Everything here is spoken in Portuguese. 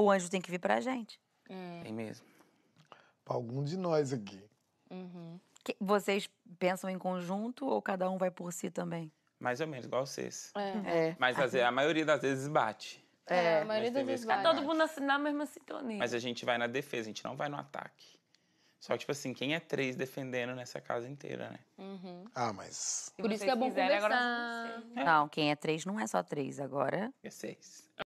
O anjo tem que vir para a gente. É. Tem mesmo. Para algum de nós aqui. Uhum. Que, vocês pensam em conjunto ou cada um vai por si também? Mais ou menos, igual vocês. É. é. é. Mas às, a maioria das vezes bate. É, é a maioria das vezes bate. Tá todo mundo na, mesma sintonia. Mas a gente vai na defesa, a gente não vai no ataque. Só que, tipo assim, quem é três defendendo nessa casa inteira, né? Uhum. Ah, mas. Por isso que é bom quiser, conversar. Agora... É. Não, quem é três não é só três, agora. É seis.